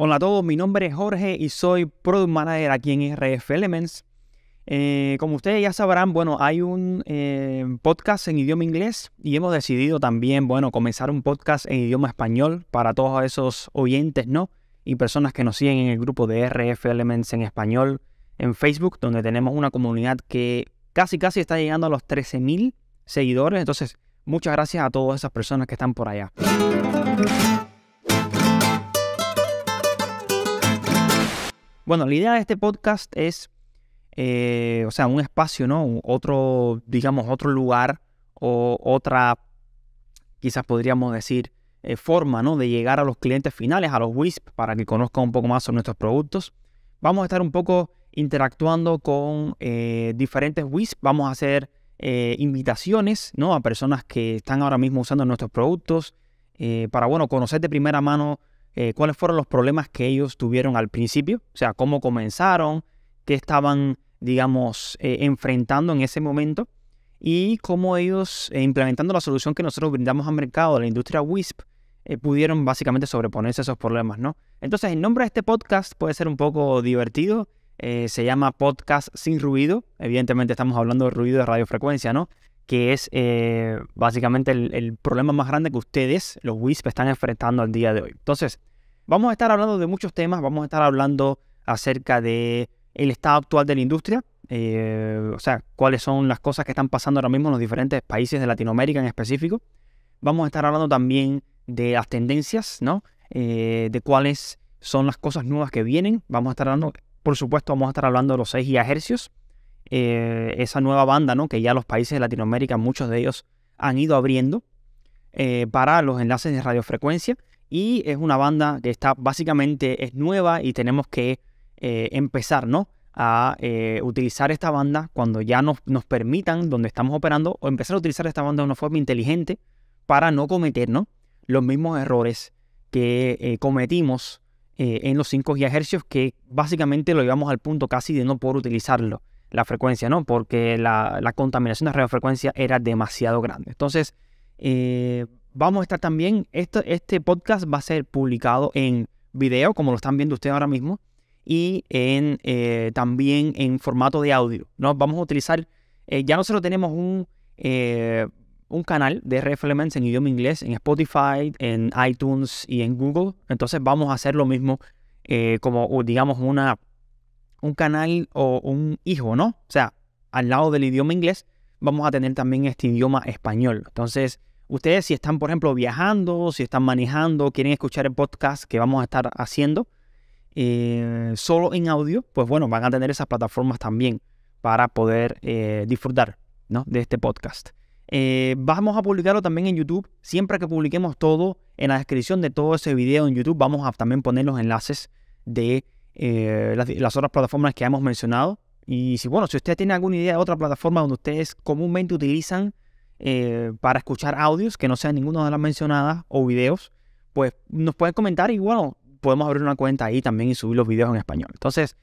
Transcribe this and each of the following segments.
Hola a todos, mi nombre es Jorge y soy Product Manager aquí en RF Elements. Eh, como ustedes ya sabrán, bueno, hay un eh, podcast en idioma inglés y hemos decidido también, bueno, comenzar un podcast en idioma español para todos esos oyentes, ¿no? Y personas que nos siguen en el grupo de RF Elements en español en Facebook, donde tenemos una comunidad que casi, casi está llegando a los 13.000 seguidores. Entonces, muchas gracias a todas esas personas que están por allá. Bueno, la idea de este podcast es, eh, o sea, un espacio, ¿no? Otro, digamos, otro lugar o otra, quizás podríamos decir, eh, forma, ¿no? De llegar a los clientes finales, a los WISP, para que conozcan un poco más sobre nuestros productos. Vamos a estar un poco interactuando con eh, diferentes WISP. Vamos a hacer invitaciones, ¿no? A personas que están ahora mismo usando nuestros productos para, bueno, conocer de primera mano eh, cuáles fueron los problemas que ellos tuvieron al principio, o sea, cómo comenzaron, qué estaban, digamos, eh, enfrentando en ese momento y cómo ellos, eh, implementando la solución que nosotros brindamos al mercado de la industria WISP, pudieron básicamente sobreponerse a esos problemas, ¿no? Entonces, el nombre de este podcast puede ser un poco divertido, se llama Podcast sin Ruido, evidentemente estamos hablando de ruido de radiofrecuencia, ¿no? que es eh, básicamente el, problema más grande que ustedes, los WISP, están enfrentando al día de hoy. Entonces, vamos a estar hablando de muchos temas, vamos a estar hablando acerca del estado actual de la industria, eh, o sea, cuáles son las cosas que están pasando ahora mismo en los diferentes países de Latinoamérica en específico. Vamos a estar hablando también de las tendencias, ¿no? Eh, de cuáles son las cosas nuevas que vienen. Vamos a estar hablando, por supuesto, vamos a estar hablando de los 6 GHz eh, esa nueva banda, ¿no? Que ya los países de Latinoamérica, muchos de ellos han ido abriendo eh, para los enlaces de radiofrecuencia. Y es una banda que está básicamente es nueva y tenemos que eh, empezar, ¿no? A utilizar esta banda cuando ya nos, nos permitan donde estamos operando o empezar a utilizar esta banda de una forma inteligente para no cometer, ¿no? Los mismos errores que cometimos en los 5 GHz que básicamente lo llevamos al punto casi de no poder utilizarlo la frecuencia, ¿no? Porque la, contaminación de radiofrecuencia era demasiado grande. Entonces, eh, vamos a estar también, este podcast va a ser publicado en video, como lo están viendo ustedes ahora mismo, y en, eh, también en formato de audio, ¿no? Vamos a utilizar, eh, ya nosotros tenemos un, un canal de RF en idioma inglés, en Spotify, en iTunes y en Google, entonces vamos a hacer lo mismo como, digamos, una un canal o un hijo, ¿no? O sea, al lado del idioma inglés, vamos a tener también este idioma español. Entonces, ustedes si están, por ejemplo, viajando, si están manejando, quieren escuchar el podcast que vamos a estar haciendo eh, solo en audio, pues bueno, van a tener esas plataformas también para poder eh, disfrutar ¿no? de este podcast. Eh, vamos a publicarlo también en YouTube. Siempre que publiquemos todo, en la descripción de todo ese video en YouTube, vamos a también poner los enlaces de eh, las, otras plataformas que hemos mencionado. Y si, bueno, si usted tiene alguna idea de otra plataforma donde ustedes comúnmente utilizan eh, para escuchar audios que no sean ninguna de las mencionadas o videos, pues nos pueden comentar y bueno, podemos abrir una cuenta ahí también y subir los videos en español. Entonces,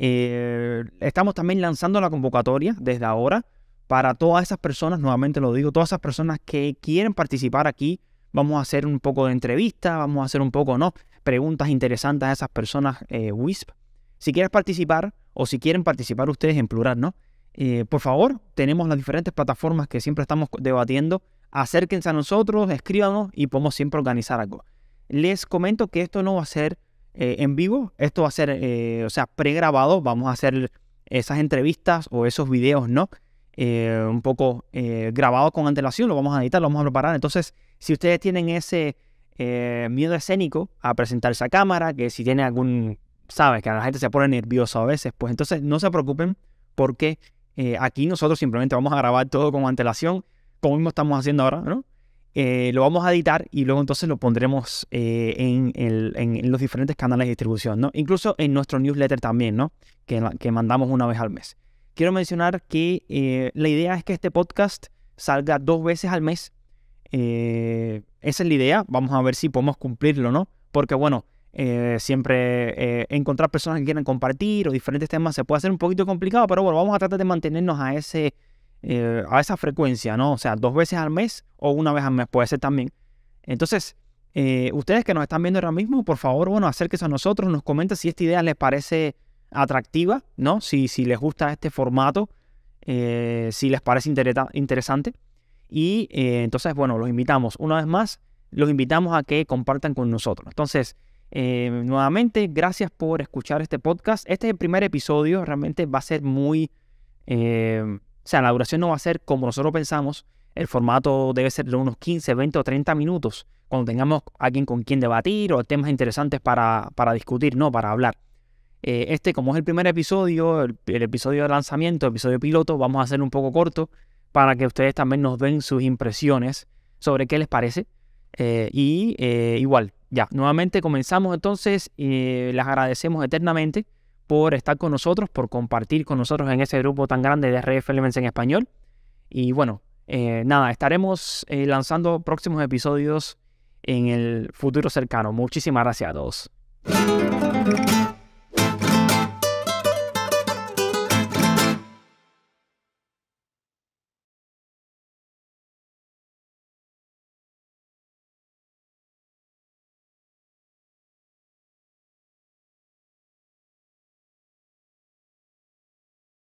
eh, estamos también lanzando la convocatoria desde ahora para todas esas personas, nuevamente lo digo, todas esas personas que quieren participar aquí, vamos a hacer un poco de entrevista, vamos a hacer un poco, ¿no? preguntas interesantes a esas personas eh, WISP. Si quieres participar, o si quieren participar ustedes en plural, ¿no? Eh, por favor, tenemos las diferentes plataformas que siempre estamos debatiendo. Acérquense a nosotros, escríbanos y podemos siempre organizar algo. Les comento que esto no va a ser eh, en vivo, esto va a ser, o sea, pregrabado. Vamos a hacer esas entrevistas o esos videos, ¿no? un poco grabado con antelación, lo vamos a editar, lo vamos a preparar. Entonces, si ustedes tienen ese eh, miedo escénico a presentarse a cámara, que si tiene algún, sabes, que la gente se pone nerviosa a veces, pues entonces no se preocupen porque eh, aquí nosotros simplemente vamos a grabar todo con antelación, como mismo estamos haciendo ahora, ¿no? Eh, lo vamos a editar y luego entonces lo pondremos en, los diferentes canales de distribución, ¿no? Incluso en nuestro newsletter también, ¿no? Que, mandamos una vez al mes. Quiero mencionar que la idea es que este podcast salga dos veces al mes eh, esa es la idea, vamos a ver si podemos cumplirlo, ¿no? Porque bueno, eh, siempre eh, encontrar personas que quieran compartir o diferentes temas se puede hacer un poquito complicado, pero bueno, vamos a tratar de mantenernos a, ese, a esa frecuencia, ¿no? O sea, dos veces al mes o una vez al mes puede ser también. Entonces, ustedes que nos están viendo ahora mismo, por favor, bueno, acérquense a nosotros, nos comenten si esta idea les parece atractiva, ¿no? Si, si les gusta este formato, si les parece interesante. Y eh, entonces, bueno, los invitamos una vez más, los invitamos a que compartan con nosotros. Entonces, eh, nuevamente, gracias por escuchar este podcast. Este es el primer episodio, realmente va a ser muy... Eh, o sea, la duración no va a ser como nosotros pensamos. El formato debe ser de unos 15, 20 o 30 minutos, cuando tengamos alguien con quien debatir o temas interesantes para, para discutir, no, para hablar. este, como es el primer episodio, el, episodio de lanzamiento, el episodio piloto, vamos a hacer un poco corto para que ustedes también nos den sus impresiones sobre qué les parece. Eh, y eh, igual, ya, nuevamente comenzamos entonces. y les agradecemos eternamente por estar con nosotros, por compartir con nosotros en ese grupo tan grande de RF Elements en español. Y bueno, eh, nada, estaremos lanzando próximos episodios en el futuro cercano. Muchísimas gracias a todos.